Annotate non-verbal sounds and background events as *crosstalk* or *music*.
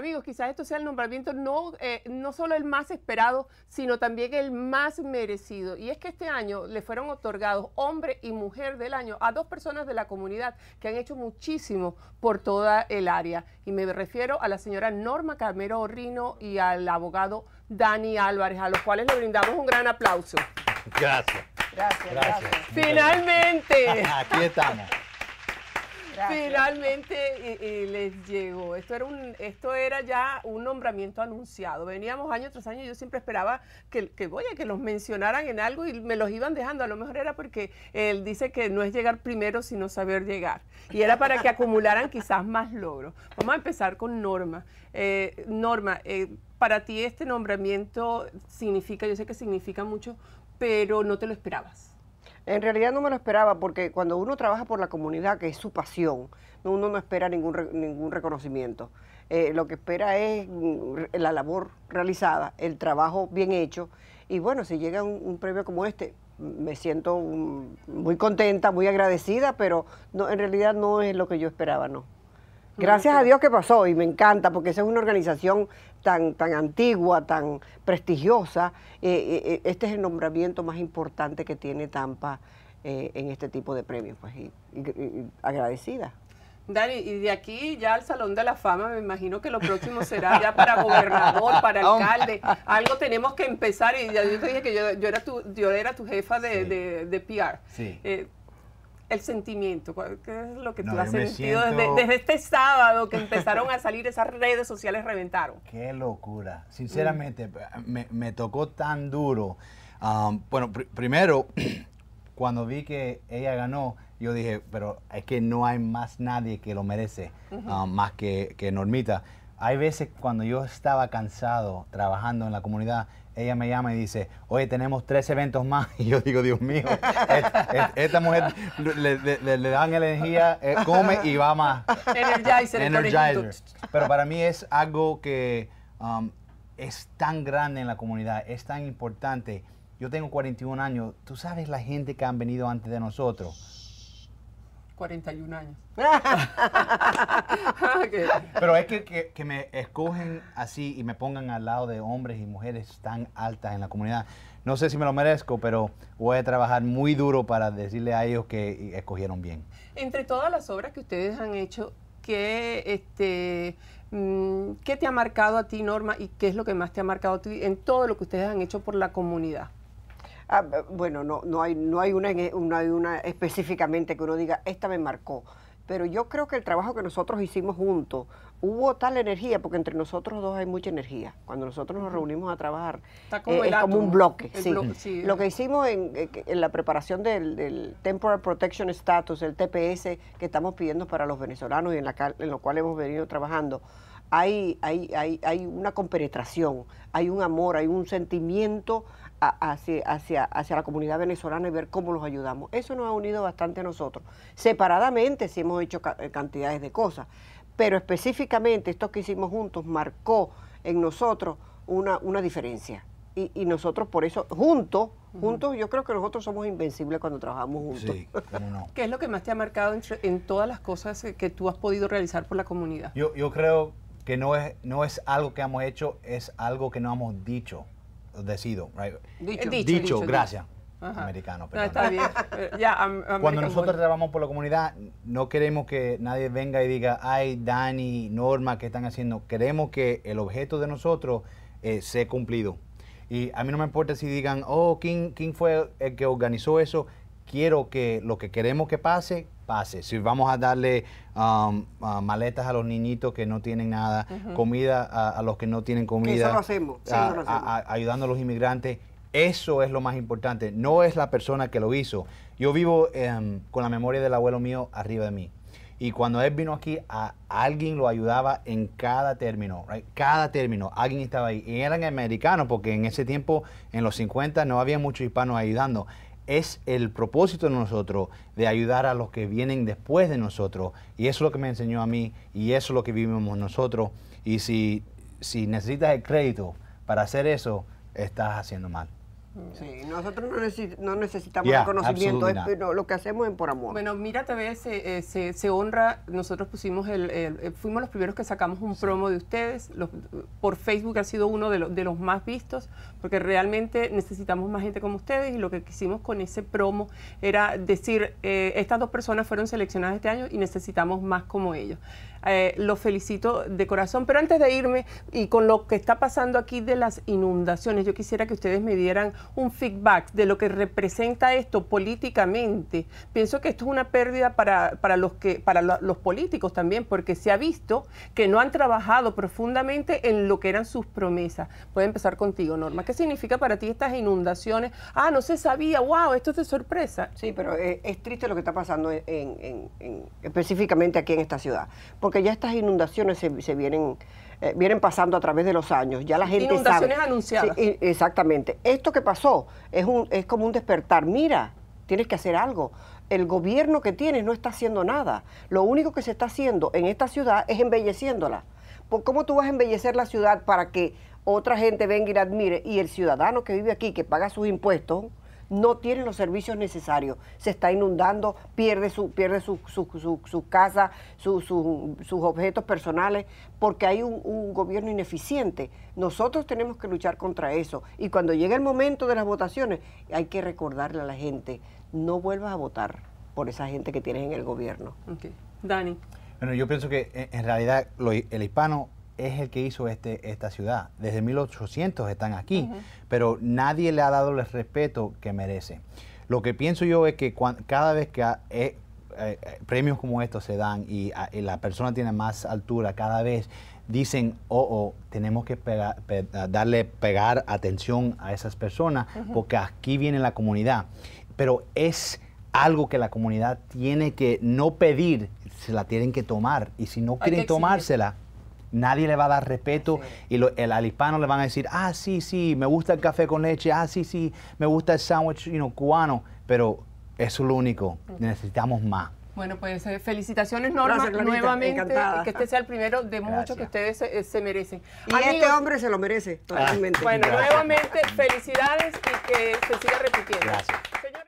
Amigos, quizás esto sea el nombramiento no, eh, no solo el más esperado, sino también el más merecido. Y es que este año le fueron otorgados hombre y mujer del año a dos personas de la comunidad que han hecho muchísimo por toda el área. Y me refiero a la señora Norma Camero Orrino y al abogado Dani Álvarez, a los cuales le brindamos un gran aplauso. gracias. gracias. Finalmente. *laughs* Aquí estamos. Finalmente eh, eh, les llegó. Esto era, un, esto era ya un nombramiento anunciado. Veníamos año tras año, y yo siempre esperaba que, que, oye, que los mencionaran en algo y me los iban dejando. A lo mejor era porque él dice que no es llegar primero, sino saber llegar. Y era para que acumularan quizás más logros. Vamos a empezar con Norma. Eh, Norma, para ti este nombramiento significa, yo sé que significa mucho, pero no te lo esperabas. En realidad no me lo esperaba porque cuando uno trabaja por la comunidad, que es su pasión, uno no espera ningún, ningún reconocimiento. Eh, lo que espera es mm, la labor realizada, el trabajo bien hecho. Y bueno, si llega un, premio como este, me siento muy contenta, muy agradecida, pero no, en realidad no es lo que yo esperaba, no. Gracias a Dios que pasó y me encanta porque esa es una organización tan, tan antigua, tan prestigiosa. Eh, eh, eh, este es el nombramiento más importante que tiene Tampa en este tipo de premios, pues, y, agradecida. Dani, y de aquí ya al Salón de la Fama, me imagino que lo próximo será ya para gobernador, para *laughs* alcalde. Algo tenemos que empezar. Y ya yo te dije que yo, era, tu, yo era tu jefa de, de, PR. Sí el sentimiento, ¿qué es lo que tú has sentido desde, este sábado que empezaron a salir esas redes sociales reventaron? *laughs* Qué locura, sinceramente, me, tocó tan duro. Um, bueno, primero, *clears throat* cuando vi que ella ganó, yo dije, pero es que no hay más nadie que lo merece, um, más que, que Normita. Hay veces cuando yo estaba cansado trabajando en la comunidad, ella me llama y dice, oye, tenemos tres eventos más. *laughs* Y yo digo, Dios mío, esta, mujer le, dan energía, eh, come y va más. Energizer. Energizer. Pero para mí es algo que um, es tan grande en la comunidad, es tan importante. Yo tengo 41 años, tú sabes la gente que han venido antes de nosotros 41 años. *laughs* Pero es que, me escogen así y me pongan al lado de hombres y mujeres tan altas en la comunidad. No sé si me lo merezco, pero voy a trabajar muy duro para decirle a ellos que escogieron bien. Entre todas las obras que ustedes han hecho, ¿qué, este, mm, ¿qué te ha marcado a ti, Norma, y qué es lo que más te ha marcado a ti en todo lo que ustedes han hecho por la comunidad? Ah, eh, bueno, no, no, hay, no, hay una, e, una específicamente que uno diga, esta me marcó. Pero yo creo que el trabajo que nosotros hicimos juntos, hubo tal energía, porque entre nosotros dos hay mucha energía. Cuando nosotros nos reunimos a trabajar, como eh, es como un bloque. Lo que hicimos eh, en, la preparación del, del, Temporal Protection Status, el TPS, que estamos pidiendo para los venezolanos y en, la, en lo cual hemos venido trabajando, hay, hay, hay, hay una compenetración, hay un amor, hay un sentimiento hacia, hacia, hacia la comunidad venezolana y ver cómo los ayudamos. Eso nos ha unido bastante a nosotros. Separadamente sí hemos hecho eh, cantidades de cosas, pero específicamente esto que hicimos juntos marcó en nosotros una, una diferencia. Y, nosotros por eso, juntos, juntos, yo creo que nosotros somos invencibles cuando trabajamos juntos. ¿Qué es lo que más te ha marcado en, todas las cosas eh, que tú has podido realizar por la comunidad? Yo, yo creo que no es, no es algo que hemos hecho, es algo que no hemos dicho decido. Right? Dicho. gracias. Americano, Cuando nosotros trabajamos por la comunidad, no queremos que nadie venga y diga, ay, Dani, Norma, ¿qué están haciendo? Queremos que el objeto de nosotros eh, sea cumplido. Y a mí no me importa si digan, oh, ¿quién, quién fue el que organizó eso? Quiero que lo que queremos que pase, si vamos a darle um, uh, maletas a los niñitos que no tienen nada, comida a, los que no tienen comida, eso lo hacemos, ayudando a los inmigrantes, eso es lo más importante. No es la persona que lo hizo. Yo vivo em, con la memoria del abuelo mío arriba de mí. Y cuando él vino aquí, a alguien lo ayudaba en cada término, right? cada término, alguien estaba ahí. Y eran americanos, porque en ese tiempo, en los 50, no había muchos hispanos ayudando es el propósito de nosotros de ayudar a los que vienen después de nosotros. Y eso es lo que me enseñó a mí y eso es lo que vivimos nosotros. Y si, si necesitas el crédito para hacer eso, estás haciendo mal. Sí, nosotros no, necesitamos reconocimiento, eh, lo que hacemos es por amor. Bueno, Mira TV eh, eh, se, se, honra, nosotros pusimos el, fuimos los primeros que sacamos un promo de ustedes, por Facebook ha sido uno de, los más vistos, porque realmente necesitamos más gente como ustedes y lo que quisimos con ese promo era decir, estas dos personas fueron seleccionadas este año y necesitamos más como ellos eh, los felicito de corazón. Pero antes de irme y con lo que está pasando aquí de las inundaciones, yo quisiera que ustedes me dieran un feedback de lo que representa esto políticamente. Pienso que esto es una pérdida para, los, que, para los políticos también, porque se ha visto que no han trabajado profundamente en lo que eran sus promesas. Puede empezar contigo, Norma. ¿Qué significa para ti estas inundaciones? Ah, no se sabía, wow, esto es de sorpresa. Sí, pero eh, es triste lo que está pasando específicamente aquí en esta ciudad porque ya estas inundaciones se, vienen, eh, vienen pasando a través de los años. Ya la gente inundaciones anunciadas. exactamente. Esto que pasó es, un, es como un despertar. Mira, tienes que hacer algo. El gobierno que tienes no está haciendo nada. Lo único que se está haciendo en esta ciudad es embelleciéndola. Pues, ¿Cómo tú vas a embellecer la ciudad para que otra gente venga y la admire y el ciudadano que vive aquí, que paga sus impuestos, no tienen los servicios necesarios. Se está inundando, pierde su, pierde su, casa, sus objetos personales, porque hay un, gobierno ineficiente. Nosotros tenemos que luchar contra eso. Y cuando llegue el momento de las votaciones, hay que recordarle a la gente, no vuelvas a votar por esa gente que tienes en el gobierno. Dani. Bueno, yo pienso que eh, en realidad el hispano es el que hizo este, esta ciudad. Desde 1800 están aquí, pero nadie le ha dado el respeto que merece. Lo que pienso yo es que cada vez que eh, eh, premios como estos se dan ah, y, la persona tiene más altura, cada vez dicen, oh, oh tenemos que ah, darle, pegar atención a esas personas porque aquí viene la comunidad. Pero es algo que la comunidad tiene que no pedir, se la tienen que tomar. Y si no quieren tomársela, nadie le va a dar respeto y el, al hispano le van a decir, ah, sí, sí, me gusta el café con leche, ah, sí, sí, me gusta el sándwich you know, cubano, pero es lo único, necesitamos más. Bueno, pues eh, felicitaciones Norma nuevamente, que este sea el primero de muchos que ustedes eh, se, merecen. Y este hombre se lo merece totalmente. bueno, nuevamente felicidades y que se siga repitiendo. Gracias.